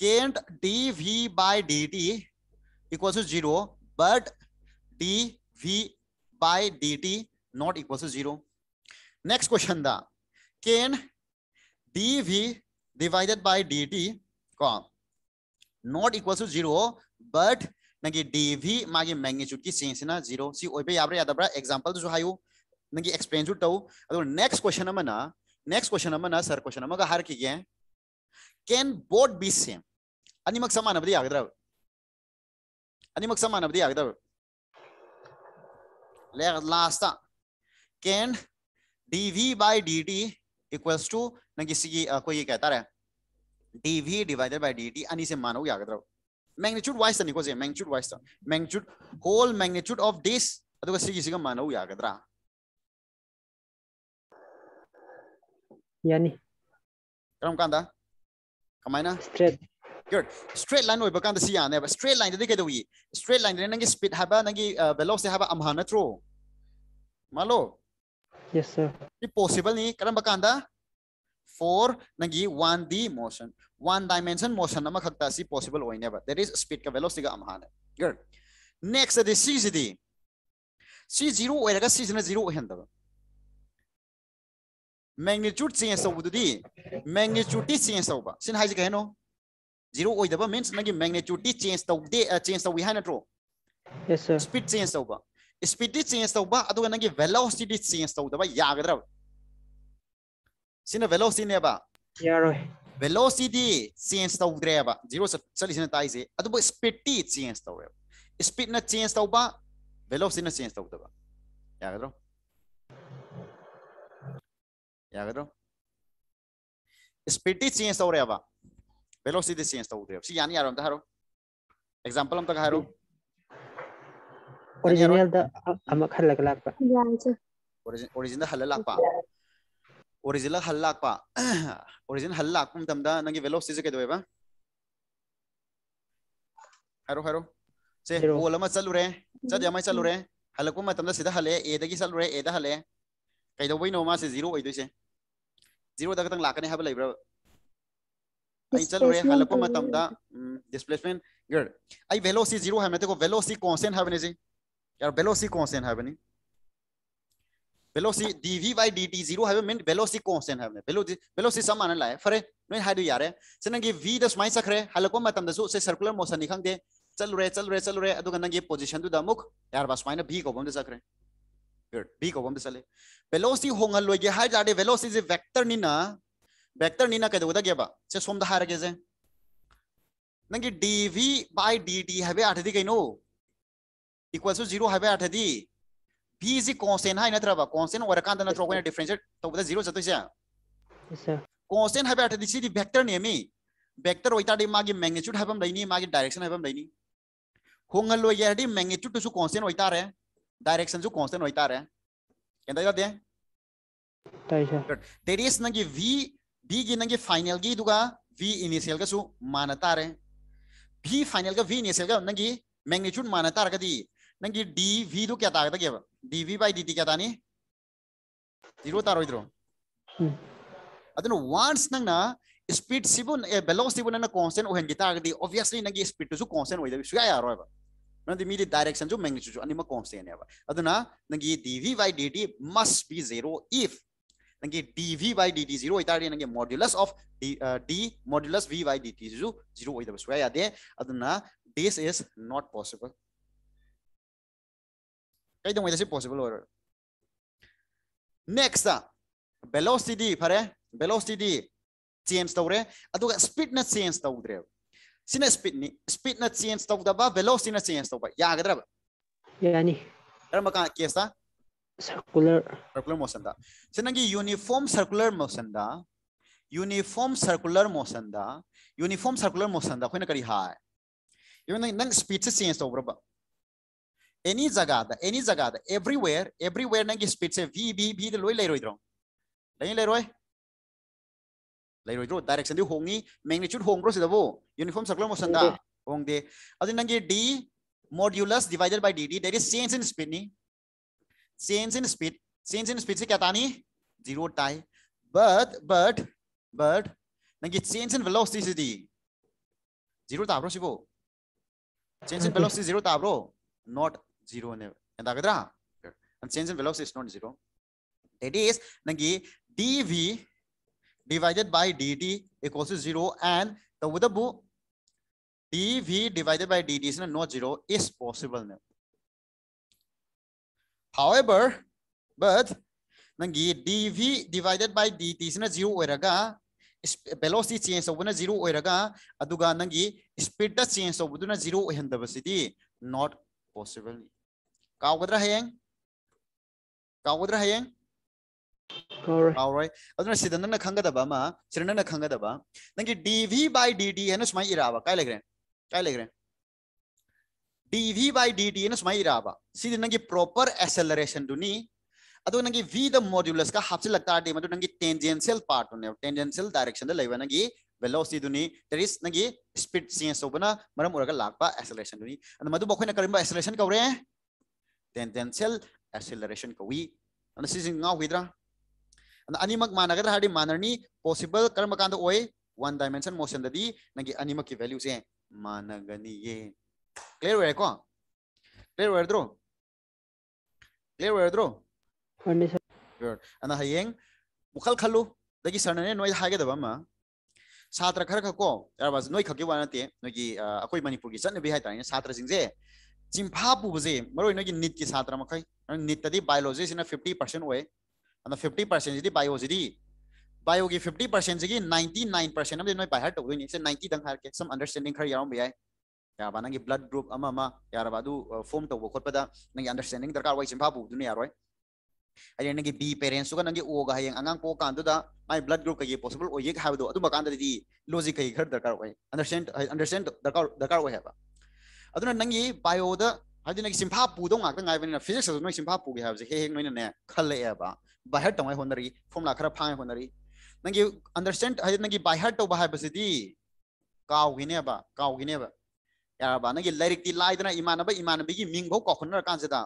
Speaker 1: can't d we by D t equal to zero but d we by D t not equal to zero next question the can d v divided by D t कॉम not equals to zero, but nagi dv magi magnitude ki change na zero. See, oibe yabre yadabra example jo hayo nagi explain jo tau. Ado next question nama na next question nama na sir question nama ka har ki gaya. Can both be same? Ani mag saman abdi yagdra. Ani mag saman abdi yagdra. Last can dv by dt equals to nagi sigi koi ye kehta hai. dv divided by dt and इसे मानोगे आगे तरफ magnitude wise तनिको से magnitude wise तन magnitude whole magnitude of this अदुगा सिगी सिगा मानोगे आगे तरफ यानी कम कांदा कमाइना straight good straight line over kan si yan ba straight line dadi kadawi straight line nang speed haba nang velocity haba amha natro malo yes sir ni possible ni karam ba kan da फोर नगी one D motion one dimension motion possible होने that is speed का velocity का हाँ good next दी सी सी zero zero magnitude change होगी मैग्नीट्यूटी चेंज होगा कहनो जीरो मीनस नगी मैग्नीट्यूटी चेंज तौदे चेंज तौ है नो स्पीड चेंज तब स्पीड चेंज होगा नगी वेलोसिटी चेंज होगा याद्रवा sina velocity ne ba ya roi velocity change tau gre ba zero sali sina tai se adu bo speed ti change tau ba speed na change tau ba velocity na change tau ba ya gadro ya gadro speed ti change tau re ba velocity change tau dre si yani aro ta haro example am ta haro original da am khal lag lag pa original original da hal lag pa origin हल लाप origin हल लाप नंगी velocity से कई हरो हरो से पोल अमा चलुरे चद यमाय चलुरे हलकु मतमदा सीधा हले ए दगी चलुरे ए दा हले नोमा जीरो जीरो लाकने हब लैब्रा आई डिस्प्लेसमेंट गुड जीरो हमेते को वेलोसिटी यार वेलोसी कॉन्सेंट है velocity dv by dt0 have men velocity constant have velocity velocity sum an lai fare noi hai du yare senang gi v da smai sakre halakom matam da su se circular motion ni khangde chalu re chalu re chalu re adu ganang gi position du da muk yar bas maina b ko bom da sakre good b ko bom da sale velocity hongal loi ge hai jade velocity is a vector ni na vector ni na ka du da ge ba se som da har ge je nangi dv by dt have atadi kaino equals to 0 have atadi bc constant hai natra ba constant or kan na throw differentiate to ba zero jatu sia yes sir constant hai ba at this vector ne mi vector oita de magi magnitude habam laini magi direction habam laini hongal lo ya di magnitude to su constant oita re direction su constant oita re kenda ya de there is nangi v b gi nangi final gi duga v initial ga su manata re v final ga v initial ga nangi magnitude manata ra ga di नंगी d v तो क्या ताकत तो है क्या d we by D t क्या तानी zero तारो इधरो no वांस नंग ना स्पीड सिबो बेलोस सिबु ना कांस्टेंट ओहन गिता दी ऑब्वियसली नंगी स्पीड तो सु कांस्टेंट होइदा सुया यारो है नंदी मेरी डायरेक्शन जो मैग्नीट्यूड जो अनिमा कांस्टेंट है अदन नंगी d we by D t must be zero if नंगी d v d t zero modulus of d modulus v d t जो जीरो होइदा सुया यादे दिस इज नॉट पॉसिबल कही दूंगा इधर से पॉसिबल ऑर्डर नेक्स्ट velocity फरे velocity change तौरे अदुगा speed ना change तौद्रे सिना speed नि speed ना change तौदबा velocity ना change तौबा यागद्रब यानी रम का केसा circular circular motion दा सिनंगी uniform circular motion दा uniform circular motion दा uniform circular motion दा खोइन करी हाय यो नंग speed से change तौब्रबा Any zagada, any zagada, everywhere, everywhere nangi speed se v b b de loi leiroi dro Lai leiroi. Leiroi dro direction de hongi magnitude hong bro sidabu uniform circular motion da hong de. Adi nangi d modulus divided by dd there is change in speed ni. Change in speed, change in speed se kya ta ni zero tai But but but nangi change in velocity se di zero ta tabro sibo. Change in velocity zero ta bro not zero네. 엔다가더라. And change in velocity is not zero. That is, nagi dv divided by dt equals to zero, and the with the bu dv divided by dt is not zero is possible. ne. However, but nagi dv divided by dt is not zero oiraga velocity change over zero oiraga aduga nangi speed da change over zero oihandabasidi not possible. Kau kudra hayang? Kau kudra है ना सुमाई इरावा काय लग रहे हैं है ना सुमाई इरावा सिदन नंगे proper acceleration दुनी अदो नंगे v द मॉड्यूलस का हाफ से लगता आटे मतलब नंगे टेंजेंशियल पार्ट होने टेंजेंशियल डायरेक्शन द लेवा नंगे वेलोसिटी दुनी देयर इज नंगे स्पीड सीएस ओबना मरम उरका लागपा एक्सेलरेशन दुनी अदो बखोय न करम एक्सेलरेशन कवरे tangential acceleration kawi ana si sing ngau hidra ana animak mana gadra hadi manarni possible karma kan da oi one dimension motion da di nagi animak ki value se managani ye clear where ko clear where dro clear where dro ani sir good ana hayeng mukhal khalu dagi sarnane noi hage da ma छात्र खर खको यार बस नोई खकी वानते नोगी अकोई मणिपुर की चन भी है ताने छात्र सिंह जे जिम्फा पुबे मरने नीट की छात्र मई नीट बायोलोजी से फिफ्टी पर्सेंट हो फिफ्टी पर्सेंट बायोजी बायो की फिफ्टी पर्सेंट से नाइन्टी नाइन पर्सेंट नई बाहर तौदनी से नाइन्टी दंग हर के सम अंडरस्टैंडिंग खर याब है यहाँ नंगी ब्लड ग्रुप याब फॉर्म तब खोप नंगी अंडरस्टैंडिंग दरकार हो जिम्फा पुबने यारोय अहिले नंगी बी पेरेंट्स को नंगी ओ गा हयेंग आंगांग पो कांदुदा माय ब्लड ग्रुप कई पॉसिबल ओये है अदु कई खर दरकार होय अंडरस्टैंड अंडरस्टैंड दरकार दरकार अदुना नंगी बायो द हाइदि फिजिक्स अदुना सिम्फा पुगे है हे हे नोइना ने खले एबा बाहेर तंगाइ होनरी फॉर्मुला खरा फाइ होनरी नंगी है हाइदि नंगी बाहेर तो बाहाय बसिदि काउगिने बा काउगिने बा याबा नंगी लाइरिक ति लाइदना इमानबा इमानबी की मिंग भौ काखनर कांसेदा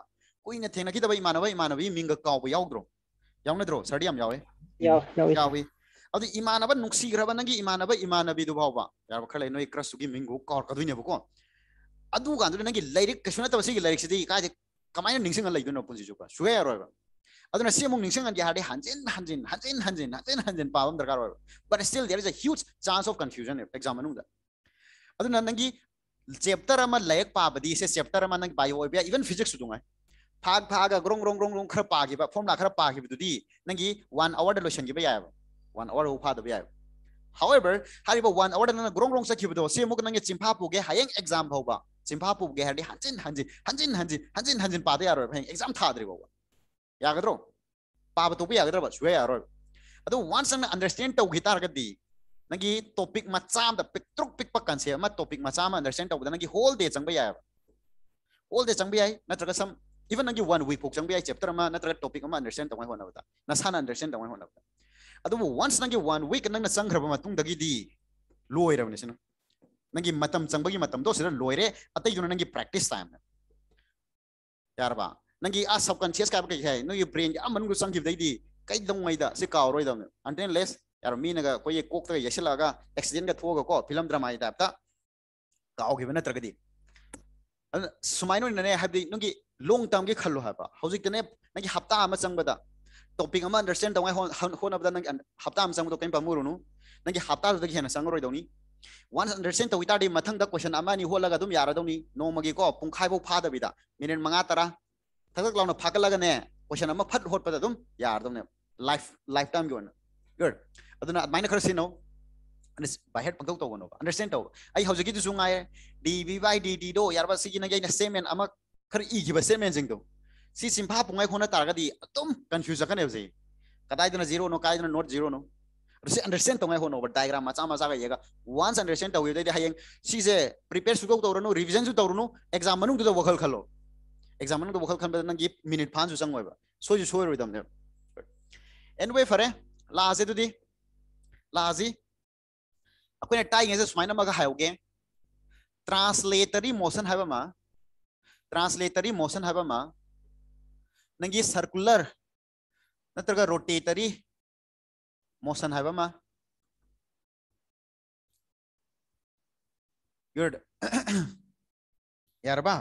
Speaker 1: कोइन थेना की दबा इमानबा मिंग काउब याउद्रो याउनद्रो सरडी हम
Speaker 2: यावे
Speaker 1: अब इमानबा नुक्सी ग्रबा नंगी इमानबा इमानबी दुभाव बा याबा खले क्रसुगी मिंग कौर काउर ꯑꯗꯨ ꯀꯥꯟꯗꯨꯗ ꯅꯪꯒꯤ ꯂꯥꯏꯔꯤꯛ ꯀꯩꯁꯨ ꯅꯠꯇꯕ ꯁꯤꯒꯤ ꯂꯥꯏꯔꯤꯛꯁꯤꯗꯤ ꯀꯥꯏꯗ ꯀꯃꯥꯏꯅ ꯅꯤꯡꯁꯤꯡꯉ ꯂꯩꯗꯣꯏꯅꯣ ꯄꯨꯟꯁꯤ ꯆꯨꯞꯄ ꯁꯨꯡꯌꯥ ꯌꯥꯔꯣꯏꯕ ꯑꯗꯨꯅ ꯁꯤ ꯑꯃꯨꯛ ꯅꯤꯡꯁꯤꯡꯍꯟꯒꯦ ꯍꯥꯏꯔꯗꯤ ꯍꯟꯖꯤꯟ ꯍꯟꯖꯤꯟ ꯍꯟꯖꯤꯟ ꯍꯟꯖꯤꯟ ꯍꯟꯖꯤꯟ ꯍꯟꯖꯤꯟ ꯄꯥꯕ ꯑꯃ ꯗꯔꯀꯥꯔ ꯑꯣꯏꯕ but still there is a huge chance of confusion exam ꯃꯅꯨꯡꯗ ꯑꯗꯨꯅ ꯅꯪꯒꯤ ꯆꯦꯞꯇꯔ ꯑꯃ ꯂꯥꯏꯔꯤꯛ ꯄꯥꯕꯗꯤ ꯁꯦ ꯆꯦꯞꯇꯔ ꯑꯃ ꯅꯪ ꯄꯥꯏꯌꯣ ꯑꯣꯏꯕ ꯏꯚꯟ ꯐꯤꯖꯤꯛꯁꯁꯨ ꯇꯣꯡꯉꯥꯏ ꯐꯥꯛ ꯐꯥꯛꯒ ꯒ꯭ꯔꯣꯡ ꯒ꯭ꯔꯣꯡ ꯒ꯭ꯔꯣꯡ ꯒ꯭ꯔꯣꯡ ꯈꯔ ꯄꯥꯈꯤꯕ ꯐꯣꯔꯃꯨꯂꯥ ꯈꯔ ꯄꯥꯈꯤꯕꯗꯨꯗꯤ ꯅꯪꯒꯤ ꯋꯥꯟ ꯑꯋꯥꯔꯗ ꯂꯣꯏꯁꯤꯟꯈꯤꯕ ꯌꯥꯏꯕ ꯋꯥꯟ ꯑꯋꯥꯔ ꯐꯥꯗꯕ ꯌꯥꯏꯕ however ꯍꯥꯏꯔꯤꯕ ꯋꯥꯟ ꯑꯋꯥꯔꯗ ꯅꯪꯅ ꯒ꯭ꯔꯣꯡ ꯒ꯭ꯔꯣꯡ ꯆꯠꯈꯤꯕꯗꯣ ꯁꯤ ꯑꯃꯨꯛ ꯅꯪꯒꯤ ꯆꯤꯟꯐꯥ ꯄꯨꯒꯦ ꯍꯌꯦꯡ ꯑꯦꯛꯖꯥꯝ ꯐꯥꯎꯕ ꯖꯤꯝꯐꯥꯄꯨꯕꯒꯦ ꯍꯥꯏꯔꯗꯤ ꯍꯟꯖꯤꯟ ꯍꯟꯖꯤꯟ ꯍꯟꯖꯤꯟ ꯍꯟꯖꯤन ꯍꯟꯖꯤꯟ ꯍꯟꯖꯤꯟ ꯄꯥꯗ ꯌꯥꯔꯣꯏꯕ ꯍꯌꯦꯡ ꯑꯦꯛꯖꯥꯝ ꯊꯥꯗ꯭ꯔꯤꯕ ꯌꯥꯒꯗ꯭ꯔꯣ ꯄꯥꯕ ꯇꯣꯛꯄ ꯌꯥꯒꯗ꯭ꯔꯕ ꯁꯨꯌꯥ ꯌꯥꯔꯣꯏꯕ ꯑꯗꯣ ꯋꯥꯟꯁ ꯅꯪꯅ ꯑꯟꯗꯔꯁꯇꯦꯟ ꯇꯧꯈꯤ ꯇꯥꯔꯒꯗꯤ ꯅꯪꯒꯤ ꯇꯣꯄꯤꯛ ꯃꯆꯥ ꯑꯃꯗ ꯄꯤꯛꯇ꯭ꯔꯨꯛ ꯄꯤꯛꯄ ꯀꯟꯁꯦꯞ ꯑꯃ ꯇꯣꯄꯤꯛ ꯃꯆꯥ ꯑꯃ ꯑꯟꯗꯔꯁꯇꯦꯟ ꯇꯧꯕꯗ ꯅꯪꯒꯤ ꯍꯣꯜ ꯗꯦ ꯆꯪꯕ ꯌꯥꯏꯕ ꯍꯣꯜ ꯗꯦ ꯆꯪꯕ ꯌꯥꯏ ꯅꯠꯇ꯭ꯔꯒ ꯁꯝ ꯏꯚꯟ ꯅꯪꯒꯤ ꯋꯥꯟ ꯋꯤꯛ ꯐꯥꯎ ꯆꯪꯕ ꯌꯥꯏ ꯆꯦꯞꯇꯔ ꯑꯃ ꯅꯠꯇ꯭ꯔꯒ ꯇꯣꯄꯤꯛ ꯑꯃ ꯑꯟꯗꯔꯁꯇꯦꯟ ꯇꯧꯉꯥꯏ ꯍꯣꯠꯅꯕꯗ ꯅꯁꯥꯅ ꯑꯟꯗꯔꯁꯇꯦꯟ ꯇꯧꯉꯥꯏ ꯍꯣꯠꯅꯕꯗ ꯑꯗꯨꯕꯨ ꯋꯥꯟꯁ ꯅꯪꯒꯤ ꯋꯥꯟ ꯋꯤꯛ ꯅꯪꯅ ꯆꯪꯈ꯭ꯔꯕ ꯃꯇꯨꯡꯗꯒꯤꯗꯤ ꯂꯣꯏꯔꯕꯅꯤ ꯁꯤꯅ नंगी मतम चंबगी मतम दो सिर लोयरे अतई जुना नंगी प्रैक्टिस टाइम है यार बा नंगी आ सब कॉन्शियस का कई है नो ये ब्रेन आ मन को संगीव दई दी कई दम वई दा से काव रोई दम अंटेन लेस यार मीन का कोई कोक तक यशल आगा एक्सीडेंट का थोग को फिल्म ड्रामा टाइप ता काव गिव न तरगदी सुमाइनो नने हबदी नंगी long term ge khalu haba hojik tene nang hafta ama changba da topic ama understand tawai hon hon abda nang hafta am changba to kain pamuru nu nang hafta da ge na sangro dawni once understand the without him matanga question amani hola gadum yaradoni no magi ko pungkhai bo phada bida minen mangatara thagak launa phakala gane question ama phat hot padadum yaradum life lifetime gone good aduna mine kar sino and is by head pangau to gono understand to ai how jigi zunga dvy dd do yarba sigi na gaina same and ama kar i gi ba same jing do si simpha pungai khona targa di tum confuse kan ebse kadai dina zero no kadai dina not zero no से understand तंगाई होनो but diagram मचा मचा गयेगा once understand तो हुए थे हाइंग सीजे प्रिपेयर सुधो रिविजन सुधो रनो एग्जाम वखल तो वकल खलो एग्जाम मनुंग तो वकल खन बदन गिव मिनट पांच जुसंग होएगा सो जु सो रो लाजे तो लाजी अकोन टाइगे से सुमाइना मगा हायोगे ट्रांसलेटरी मोशन है ट्रांसलेटरी मोशन हाबामा नंगी सर्कुलर नतरगा rotatory motion hai ba ma good yaar ba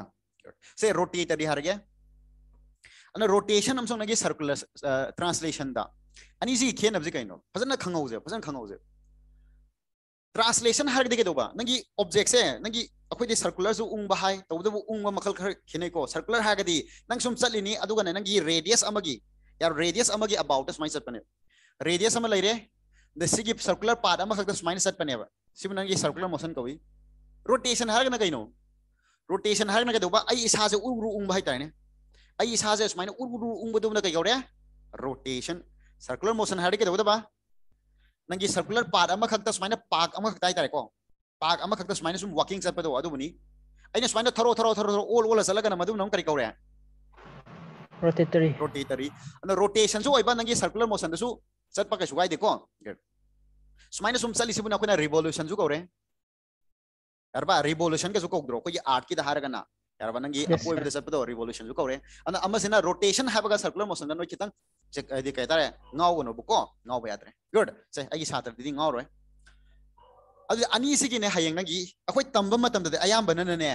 Speaker 1: say rotate adi harge ana rotation am song nagi circular uh, translation da ani ji khen abji kaino phazan khangau je phazan khangau je translation har de kedoba nagi object se nagi akhoi de circular zu ung bahai tawda bu ung ma makal khar khine ko circular ha gadi nang sum chalini aduga na nagi radius amagi yar radius amagi about us mai chatpane radius अमा लेरे दसिगी circular path अमा खक्त सुमाइन सट पनेब सिम नंगी सर्कुलर मोशन कवि रोटेशन हरगना कइनो रोटेशन हरगना के दोबा आई इसाजे उरु उंग भाई ताने आई इसाजे सुमाइन उरु उंग बदुना कइ गौरे रोटेशन सर्कुलर मोशन हरगे दोबा नंगी सर्कुलर पाथ अमा खक्त सुमाइन पाक अमा खक्त तारे को पाक अमा खक्त सुमाइन सुम वॉकिंग सट पदो अदुबनी आई ने सुमाइन थरो थरो थरो ओल ओल सलगना मदु नम कइ गौरे रोटेटरी रोटेटरी रोटेशन जो ओइबा नंगी सर्कुलर मोशन दसु चटपाई को सुम चलीसी अखुना रिवोल्यूशन जो कौरें हेरबा रिवोल्यूशन के जो कौद्रो अखोई आर्ट की हरगना हेरब नोद चलो रिवोल्यूशन जो कौरें अमसी रोटेशन है सर्कुलर मोशन नो खत कई तरह नौगनोबको नौब यादरें गुड से सातरदी नौरें अगर अनीसने हयें नई तब मतद अब ने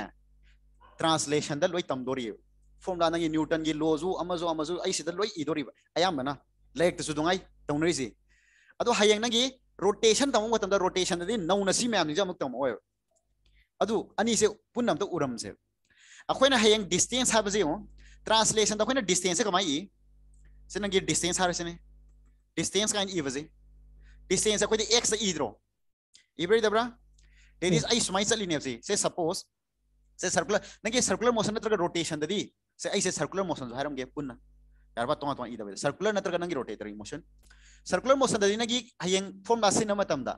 Speaker 1: ट्रांसलेसन लो तमदोरी फोमला न्यूटन की लोजू लो इदोरी अयाबना लाइक तो दुई ꯇꯧꯅꯔꯤꯁꯤ ꯑꯗꯣ ꯍꯌꯦꯡ ꯅꯪꯒꯤ रोटेशन तमो रोटेशन दि नौ नसी मैम नि जमक तमो ओय अदु अनि से पुन उरम से अखोय न डिस्टेंस है जे ट्रांसलेशन दखोय डिस्टेंस कम कमाई से नगे डिस्टेंस हार से डिस्टेंस काइन इ वजे डिस्टेंस अखोय एक्स इ द्रो इबरे दबरा देट चली से सपोज से सर्कुलर नगे सर्कुलर मोशन रोटेशन दि से सर्कुलर मोशन ꯌꯥꯔꯕ ꯇꯣꯉꯥꯟ ꯇꯣꯉꯥꯟ ꯏꯗꯕꯗ ꯁꯔꯀꯨꯂꯔ ꯅꯠꯇ꯭ꯔꯒ ꯅꯪꯒꯤ ꯔꯣꯇꯦꯇꯔꯤ ꯃꯣꯁꯟ ꯁꯔꯀꯨꯂर ꯃꯣꯁꯟꯗꯗꯤ ꯅꯪꯒꯤ ꯍꯌꯦꯡ ꯐꯣꯔꯃꯨꯂꯥ ꯁꯤꯖꯤꯟꯅꯕ ꯃꯇꯝꯗ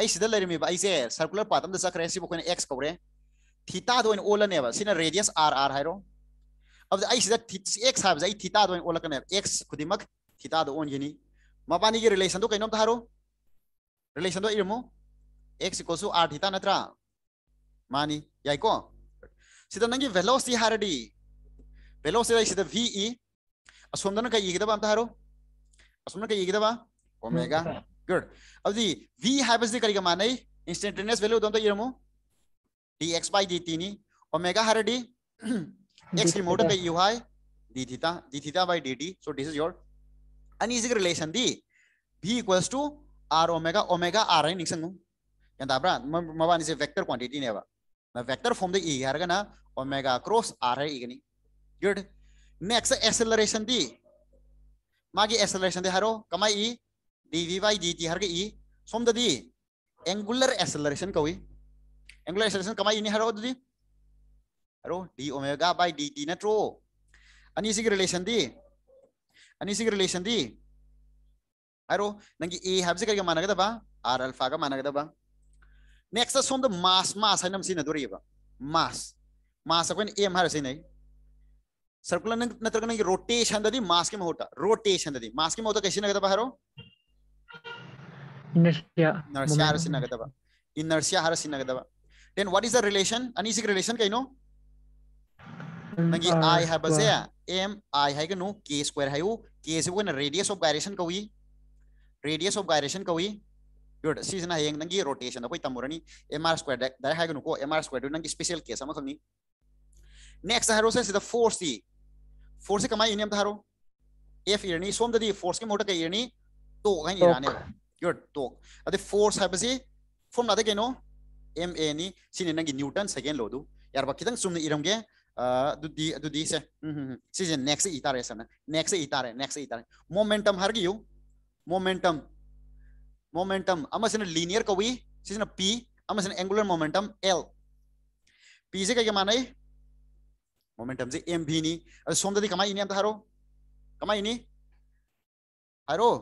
Speaker 1: ꯑꯩ ꯁꯤꯗ ꯂꯩꯔꯝꯃꯤꯕ ꯑꯩꯁꯦ ꯁꯔꯀꯨꯂꯔ ꯄꯥꯠ ꯑꯃꯗ ꯆꯠꯈ꯭ꯔꯦ ꯁꯤꯕꯨ ꯑꯩꯈꯣꯏꯅ ꯑꯦꯛꯁ ꯀꯧꯔꯦ ꯊꯤꯇꯥꯗ ꯑꯣꯏꯅ ꯑꯣꯜꯂꯅꯦꯕ ꯁꯤꯅ ꯔꯦꯗꯤꯌꯁ ꯑꯥꯔ ꯑꯥꯔ ꯍꯥꯏꯔꯣ अब आई सिदा एक्स हाबस आई थीटा दो ओल कने एक्स खुदिमक थीटा दो ओन यनी मपानी की रिलेशन दो कइनो धारो रिलेशन दो इरमो x equal to r theta नत्रा मानी याइको सिदा नंगी वेलोसिटी हारडी वेलोसिटी सिदा v e असोमदन का येगदबा ಅಂತ ಹಾರೋ असोमदन का येगदबा ओमेगा गुड अब जी v हाइबस दे करिगा माने इंस्टेंटेनियस वैल्यू दोंतो इरमो dx by dt ni omega har d x remote the ui d theta d theta by dt so this is your uneasy relation d v equals to r omega omega r ni sang kan ta bra mawa ni se vector quantity ne ba na vector form the e har ga na omega cross r hai igni good max acceleration दी मागी acceleration दे हरो कमाई ई d we Y D T हर ई सोम दी एंगुलर एक्सेलरेशन कोई एंगुलर एक्सेलरेशन कमाई इनी हरो दी हरो d omega by D t नेट्रो अनि सिग रिलेशन दी अनि सिग रिलेशन दी हरो नंगी ए हब्स करके माना गदा आर अल्फा का माना गदा नेक्स्ट सोम द मास मास हनम सिन दोरीबा मास मास को एम हर सर्कुलर नत्र कणिगे रोटेशन ददि मास के होता रोटेशन ददि मास के होता कैसे नगतबा हरो इनर्शिया इनर्शिया हर सिन नगतबा इनर्शिया हर सिन बा then what is the relation अनी सिक रिलेशन नो नंगी आई है बसे एम आई है के नो के स्क्वायर है वो के से कोन रेडियस ऑफ गायरेशन कोई रेडियस ऑफ गायरेशन कोई गुड सीजन है नंगी रोटेशन कोई तमुरनी एम आर स्क्वायर डायरेक्ट है के नो को एम आर स्क्वायर नंगी स्पेशल केस हम नहीं नेक्स्ट है रोसे द फोर्स दी फोर्स से कमाई इनियम एफ इरनी सोमददी फोर्स के मोटा के इरनी इराने गुड तो अदे फोर्स है बसी फॉर्म नादे एम ए नी सिने न्यूटन सेकेंड लो दु यार बाकी तंग सुमने इरमगे अदुदी अदुदी से सिजे नेक्स्ट इतारे सना नेक्स्ट इतारे नेक्स्ट इतारे मोमेंटम हर गियो मोमेंटम मोमेंटम अमसन लीनियर कवी सिसन पी अमसन एंगुलर मोमेंटम एल पी से कई माना मोमेंटम से एम भी नहीं अरे सोम दी कमाई नहीं हम तो हारो कमाई नहीं हारो